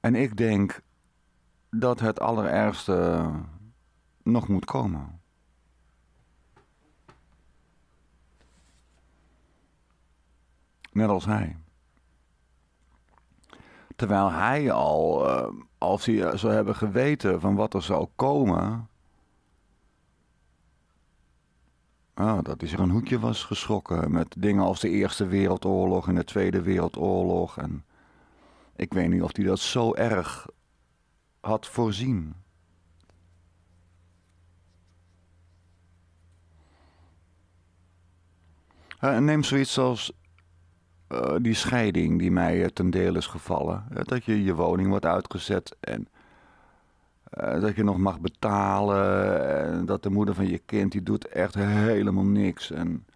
Speaker 1: En ik denk dat het allerergste nog moet komen. net als hij. Terwijl hij al, eh, als hij eh, zou hebben geweten van wat er zou komen. Ah, dat hij er een hoekje was geschrokken met dingen als de Eerste Wereldoorlog en de Tweede Wereldoorlog. En ik weet niet of hij dat zo erg had voorzien. En neem zoiets als eh, die scheiding die mij eh, ten deel is gevallen. Eh, dat je je woning wordt uitgezet en dat je nog mag betalen. En dat de moeder van je kind, die doet echt helemaal niks. En,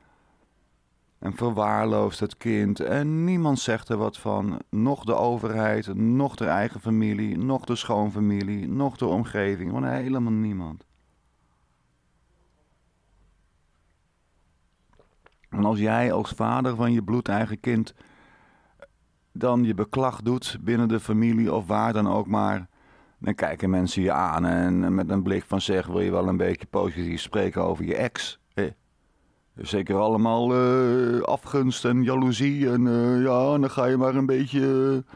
Speaker 1: en verwaarloost het kind. En niemand zegt er wat van. Nog de overheid, nog de eigen familie, nog de schoonfamilie, nog de omgeving. Gewoon helemaal niemand. En als jij als vader van je bloedeigen kind dan je beklag doet binnen de familie of waar dan ook maar, dan kijken mensen je aan en met een blik van zeg wil je wel een beetje positief spreken over je ex. Zeker allemaal eh, afgunst en jaloezie en eh, ja, dan ga je maar een beetje eh,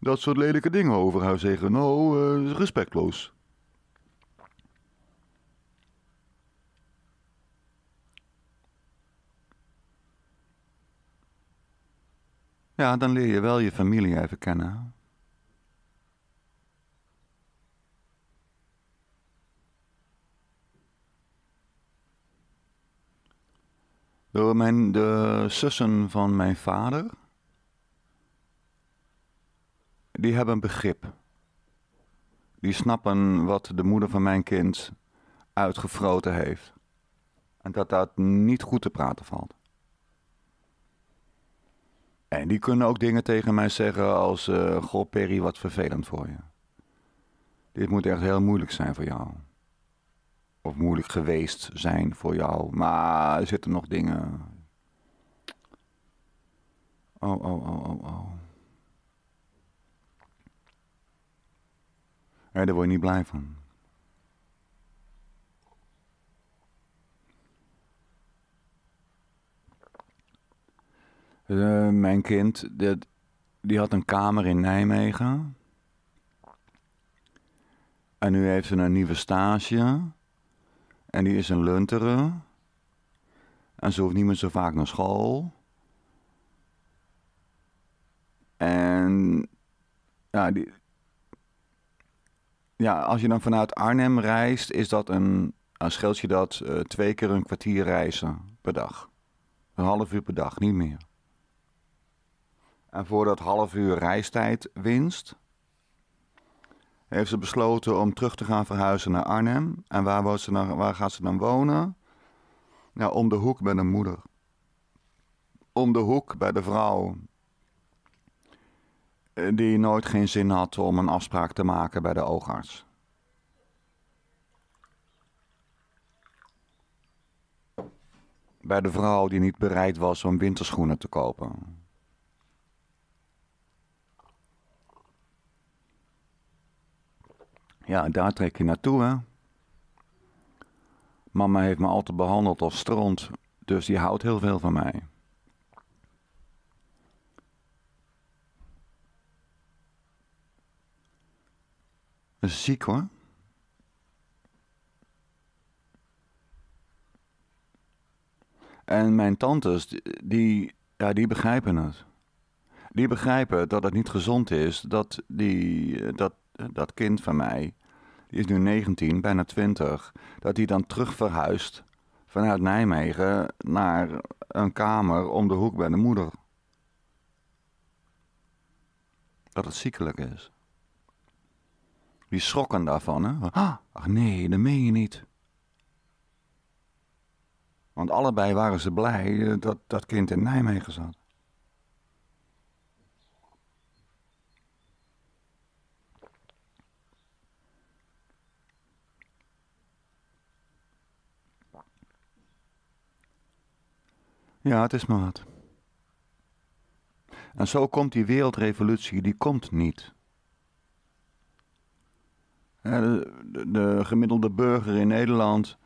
Speaker 1: dat soort lelijke dingen over haar zeggen. Nou, respectloos. Ja, dan leer je wel je familie even kennen. Door mijn, de zussen van mijn vader, die hebben begrip. Die snappen wat de moeder van mijn kind uitgefroten heeft. En dat dat niet goed te praten valt. En die kunnen ook dingen tegen mij zeggen als... Uh, Goh Perry, wat vervelend voor je. Dit moet echt heel moeilijk zijn voor jou. Of moeilijk geweest zijn voor jou. Maar er zitten nog dingen... Oh, oh, oh, oh, oh. En daar word je niet blij van. Eh, mijn kind, die, die had een kamer in Nijmegen. En nu heeft ze een nieuwe stage. En die is een lunteren. En ze hoeft niet meer zo vaak naar school. En ja, die, ja, als je dan vanuit Arnhem reist, is dat een, dan scheelt je dat eh, twee keer een kwartier reizen per dag. Een half uur per dag, niet meer. En voor dat half uur reistijd winst heeft ze besloten om terug te gaan verhuizen naar Arnhem. En waar, woont ze dan, waar gaat ze dan wonen? Nou, om de hoek bij de moeder. Om de hoek bij de vrouw. Eh, die nooit geen zin had om een afspraak te maken bij de oogarts. Bij de vrouw die niet bereid was om winterschoenen te kopen. Ja, daar trek je naartoe, hè. Mama heeft me altijd behandeld als stront, dus die houdt heel veel van mij. ziek hoor. En mijn tantes, die, ja, die begrijpen het. Die begrijpen dat het niet gezond is dat, die, dat dat kind van mij, die is nu 19, bijna 20, dat hij dan terug verhuist vanuit Nijmegen naar een kamer om de hoek bij de moeder. Dat het ziekelijk is. Die schrokken daarvan, hè? Ach nee, dat meen je niet. Want allebei waren ze blij dat dat kind in Nijmegen zat. Ja, het is maar wat. En zo komt die wereldrevolutie, die komt niet. De, de, de gemiddelde burger in Nederland,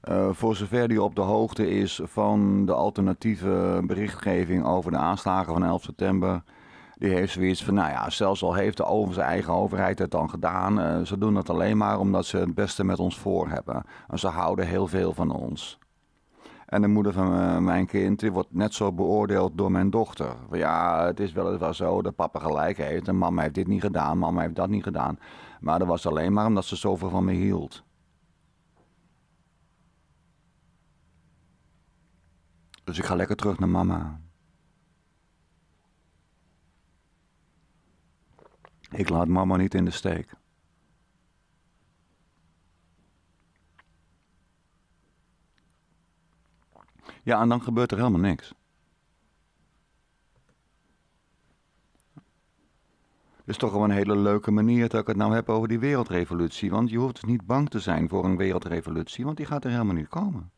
Speaker 1: eh, voor zover die op de hoogte is van de alternatieve berichtgeving over de aanslagen van 11 september, die heeft zoiets van, nou ja, zelfs al heeft de eigen overheid het dan gedaan, eh, ze doen dat alleen maar omdat ze het beste met ons voor hebben. En ze houden heel veel van ons. En de moeder van eh, mijn kind wordt net zo beoordeeld door mijn dochter. Ja, het is wel, zo dat papa gelijk heeft en mama heeft dit niet gedaan, mama heeft dat niet gedaan. Maar dat was alleen maar omdat ze zoveel van me hield. Dus ik ga lekker terug naar mama. Ik laat mama niet in de steek. Ja, en dan gebeurt er helemaal niks. Het is toch wel een hele leuke manier dat ik het nou heb over die wereldrevolutie. Want je hoeft dus niet bang te zijn voor een wereldrevolutie, want die gaat er helemaal niet komen.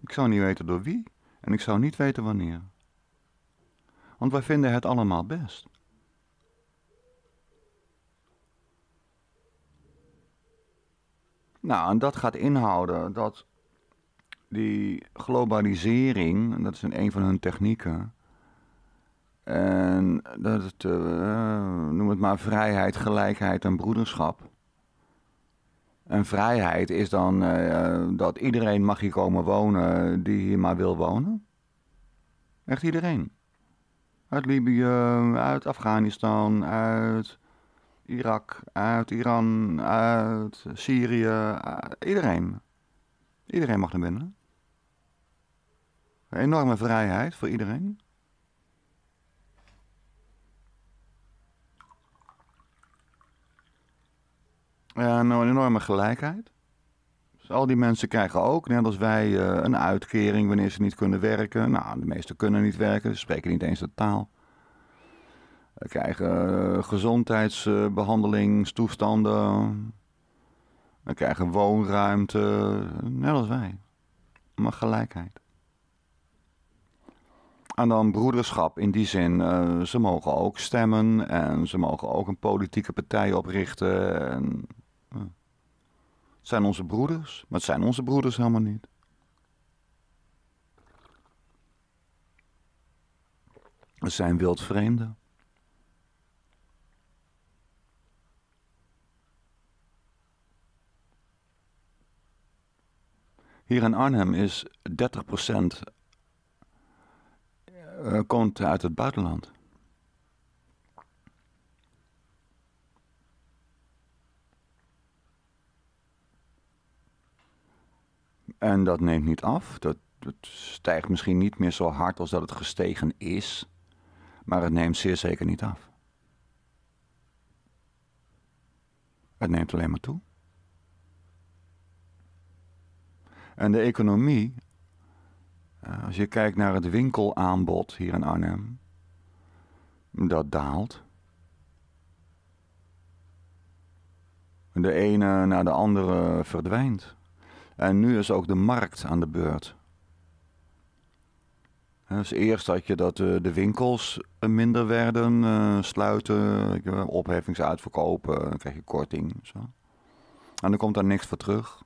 Speaker 1: Ik zou niet weten door wie en ik zou niet weten wanneer. Want wij vinden het allemaal best. Nou, en dat gaat inhouden dat die globalisering, dat is een van hun technieken. En dat het, eh, noem het maar vrijheid, gelijkheid en broederschap. En vrijheid is dan eh, dat iedereen mag hier komen wonen die hier maar wil wonen. Echt iedereen. Uit Libië, uit Afghanistan, uit Irak, uit Iran, uit Syrië, eh, iedereen. Iedereen mag er binnen. Een enorme vrijheid voor iedereen. En nou, een enorme gelijkheid. Dus al die mensen krijgen ook, net als wij, eh, een uitkering wanneer ze niet kunnen werken. Nou, de meesten kunnen niet werken, ze spreken niet eens de taal. Ze krijgen eh, gezondheidsbehandelingstoestanden. toestanden. We krijgen woonruimte, net als wij. Maar gelijkheid. En dan broederschap in die zin, eh, ze mogen ook stemmen en ze mogen ook een politieke partij oprichten. Het zijn onze broeders, maar het zijn onze broeders helemaal niet. Het zijn wildvreemden. Hier in Arnhem is 30% eh, komt uit het buitenland. En dat neemt niet af. Dat, dat stijgt misschien niet meer zo hard als dat het gestegen is. Maar het neemt zeer zeker niet af. Het neemt alleen maar toe. En de economie eh, als je kijkt naar het winkelaanbod hier in Arnhem, dat daalt. De ene naar de andere verdwijnt. En nu is ook de markt aan de beurt. Eh, dus eerst had je dat eh, de winkels minder werden, sluiten, opheffingsuitverkopen, dan krijg je korting. Zo. En dan komt daar niks voor terug.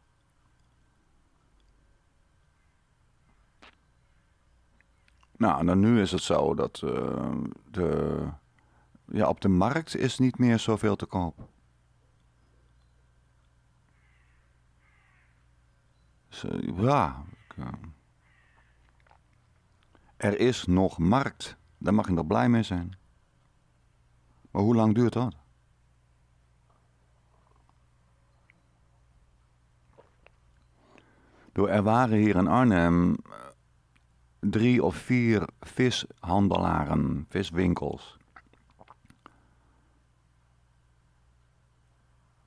Speaker 1: Nou, en dan nu is het zo dat uh, de, ja, op de markt is niet meer zoveel te koop. Dus, eh, ja. Eh, er is nog markt. Daar mag je nog blij mee zijn. Maar hoe lang duurt dat? Door er waren hier in Arnhem drie of vier vishandelaren, viswinkels.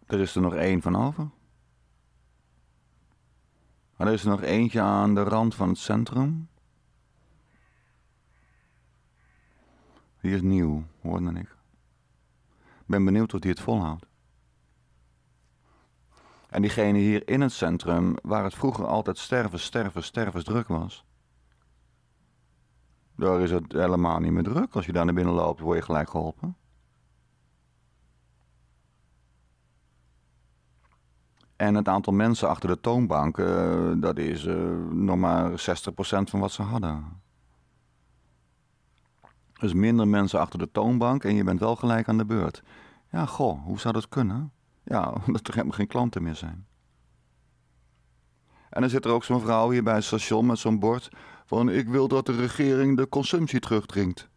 Speaker 1: Er is er nog één van over. er is er nog eentje aan de rand van het centrum. Die is nieuw, hoorde ik. ben benieuwd of die het volhoudt. En diegene hier in het centrum, waar het vroeger altijd sterven, sterven, druk was, daar is het helemaal niet meer druk. Als je daar naar binnen loopt, word je gelijk geholpen. En het aantal mensen achter de toonbank, eh, dat is uh, nog maar 60% van wat ze hadden. Dus minder mensen achter de toonbank en je bent wel gelijk aan de beurt. Ja, goh, hoe zou dat kunnen? Ja, omdat er helemaal geen klanten meer zijn. En dan zit er ook zo'n vrouw hier bij het station met zo'n bord van ik wil dat de regering de consumptie terugdringt.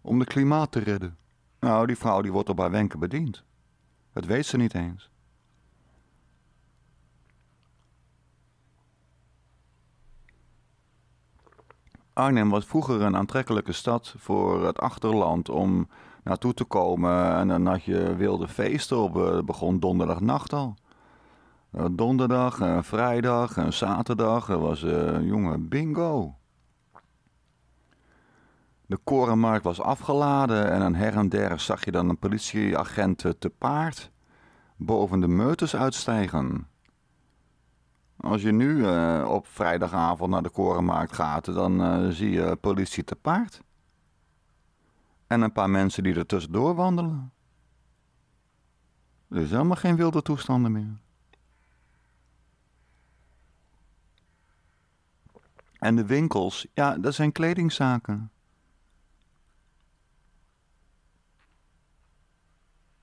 Speaker 1: Om de klimaat te redden. Nou, die vrouw die wordt op haar wenken bediend. Dat weet ze niet eens. Arnhem was vroeger een aantrekkelijke stad voor het achterland om naartoe te komen. En dan had je wilde feesten op, eh, begon donderdagnacht al. Eh, donderdag, en eh, vrijdag, en eh, zaterdag. was was, jongen, bingo. De korenmarkt was afgeladen en aan her en der zag je dan een politieagent te paard boven de meuters uitstijgen. Als je nu op vrijdagavond naar de korenmarkt gaat, dan zie je politie te paard. En een paar mensen die er tussendoor wandelen. Er is helemaal geen wilde toestanden meer. En de winkels, ja, dat zijn kledingzaken.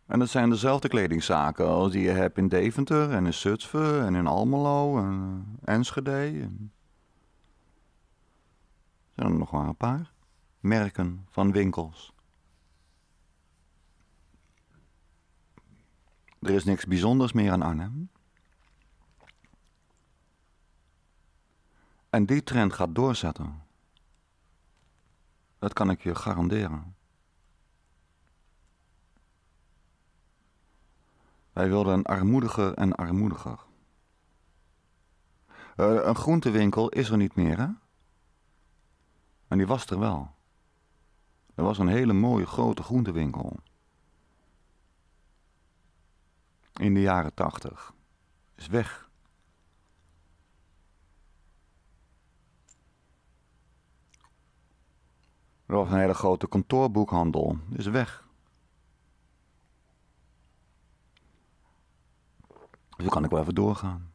Speaker 1: En dat zijn dezelfde kledingzaken als die je hebt in Deventer en in Zutphen en in Almelo en eh, Enschede. En... Zijn er nog maar een paar merken van winkels. Er is niks bijzonders meer aan Arnhem. En die trend gaat doorzetten. Dat kan ik je garanderen. Wij wilden armoediger en armoediger. Eh, een groentewinkel is er niet meer, hè? En die was er wel. Er was een hele mooie grote groentewinkel. In de jaren tachtig. Is weg. Er was een hele grote kantoorboekhandel. Is dus weg. Dus kan ik wel even doorgaan.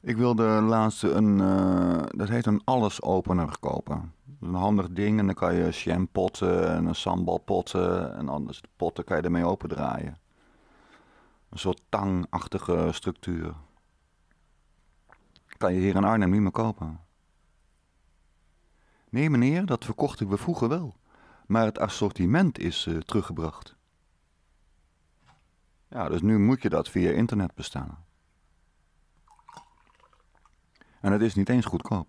Speaker 1: Ik wilde laatst een, eh, dat heet een allesopener kopen. Dat is een handig ding en dan kan je sham potten en een sambal potten en anders potten kan je ermee opendraaien. Een soort tangachtige structuur kan je hier in Arnhem niet meer kopen. Nee, meneer, dat verkochten we vroeger wel. Maar het assortiment is eh, teruggebracht. Ja, dus nu moet je dat via internet bestellen. En het is niet eens goedkoop.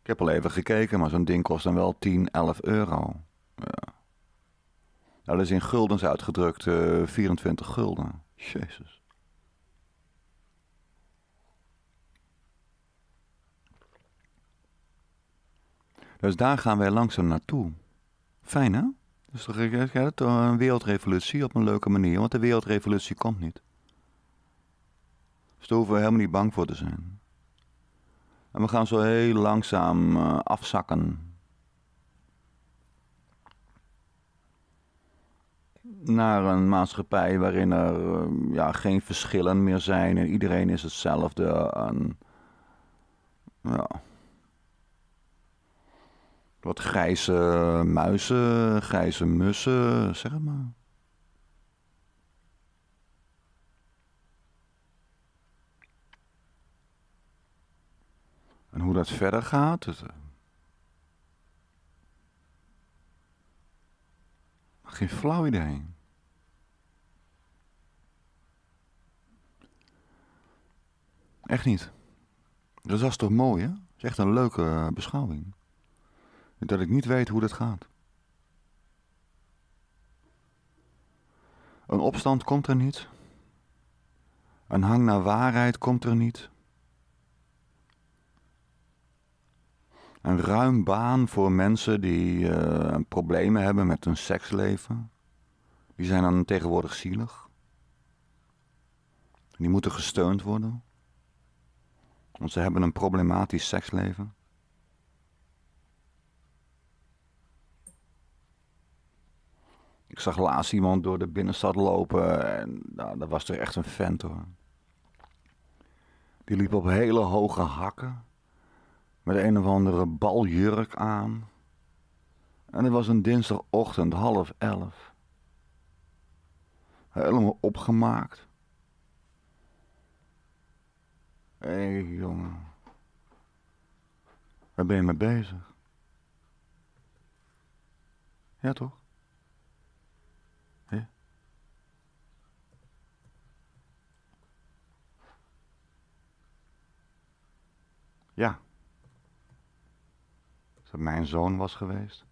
Speaker 1: Ik heb al even gekeken, maar zo'n ding kost dan wel 10, 11 euro. Ja. dat is in guldens uitgedrukt uh, eh, 24 gulden. Jezus. Dus daar gaan wij langzaam naartoe. Fijn hè? Dus ja, een wereldrevolutie op een leuke manier, want de wereldrevolutie komt niet. Dus daar hoeven we helemaal niet bang voor te zijn. En we gaan zo heel langzaam eh, afzakken naar een maatschappij waarin er ehm, ja, geen verschillen meer zijn en iedereen is hetzelfde. En, ja. Wat grijze muizen, grijze mussen, zeg maar. En hoe dat verder gaat, het, eh, geen flauw idee. Echt niet. Dus dat is toch mooi, hè? Dat is echt een leuke eh, beschouwing. Dat ik niet weet hoe dat gaat. Een opstand komt er niet. Een hang naar waarheid komt er niet. Een ruim baan voor mensen die eh, problemen hebben met hun seksleven. Die zijn dan tegenwoordig zielig. Die moeten gesteund worden. Want ze hebben een problematisch seksleven. Ik zag laatst iemand door de binnenstad lopen en nou, dat was er echt een vent hoor. Die liep op hele hoge hakken. Met een of andere baljurk aan. En het was een dinsdagochtend, half elf. Helemaal opgemaakt. Hé, jongen. Waar ben je mee bezig? Ja, toch? Hé? Ja. Als dat mijn zoon was geweest,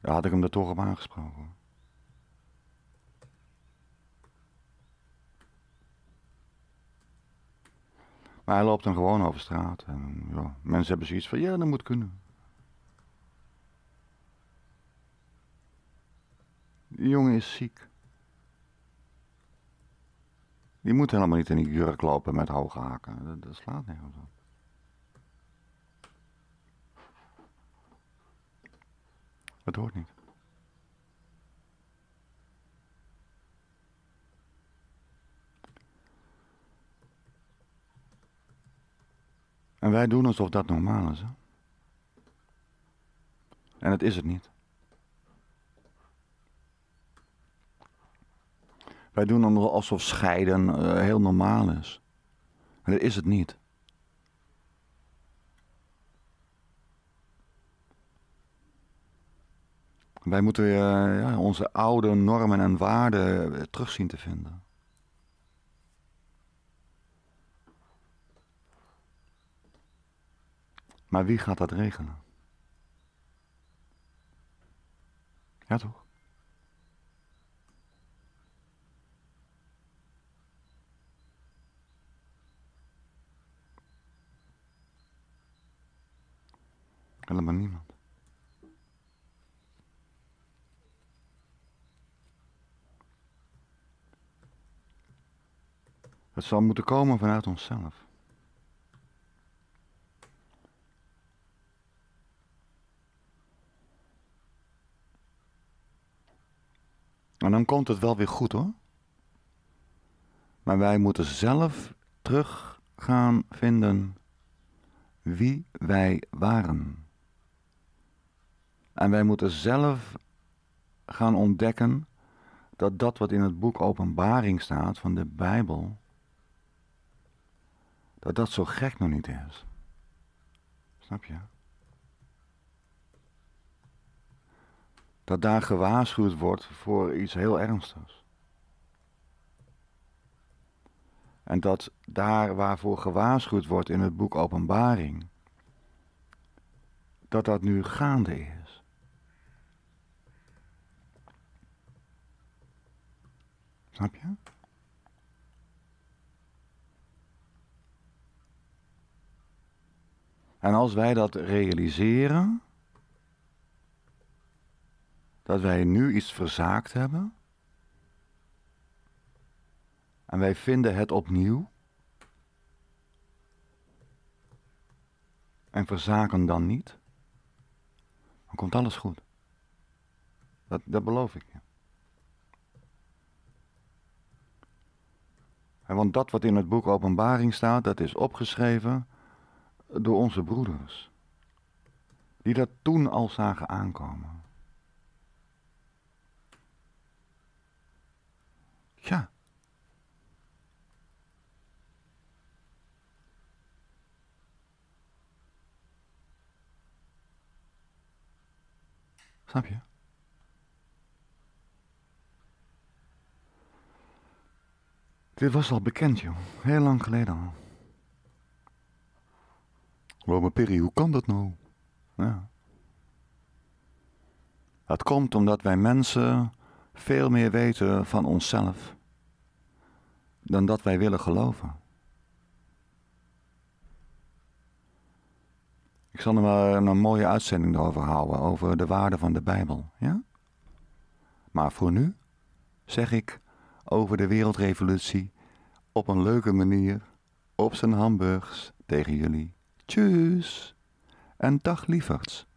Speaker 1: dan had ik hem er toch op aangesproken. hij loopt dan gewoon over straat. En, ja, mensen hebben zoiets van, ja, dat moet kunnen. Die jongen is ziek. Die moet helemaal niet in die jurk lopen met hoge haken. Dat, dat slaat nergens op. Dat hoort niet. En wij doen alsof dat normaal is. En dat is het niet. Wij doen alsof scheiden eh, heel normaal is. En dat is het niet. Wij moeten eh, ja, onze oude normen en waarden eh, terug zien te vinden. Maar wie gaat dat regelen? Ja, toch? Helemaal niemand. Het zal moeten komen vanuit onszelf. En nou, dan komt het wel weer goed hoor. Maar wij moeten zelf terug gaan vinden wie wij waren. En wij moeten zelf gaan ontdekken dat dat wat in het boek Openbaring staat van de Bijbel, dat dat zo gek nog niet is. Snap je? dat daar gewaarschuwd wordt voor iets heel ernstigs. En dat daar waarvoor gewaarschuwd wordt in het boek Openbaring, dat dat nu gaande is. Snap je? En als wij dat realiseren, dat wij nu iets verzaakt hebben. En wij vinden het opnieuw. En verzaken dan niet. Dan komt alles goed. Dat, dat beloof ik je. En want dat wat in het boek Openbaring staat, dat is opgeschreven door onze broeders. Die dat toen al zagen aankomen. Ja. Snap je? Dit was al bekend, joh. Heel lang geleden al. Rome Perry, hoe kan dat nou? Ja. Dat komt omdat wij mensen veel meer weten van onszelf dan dat wij willen geloven. Ik zal er maar een mooie uitzending over houden, over de waarde van de Bijbel. Ja? Maar voor nu zeg ik over de wereldrevolutie op een leuke manier, op zijn Hamburgs tegen jullie. Tjus en dag lieverds.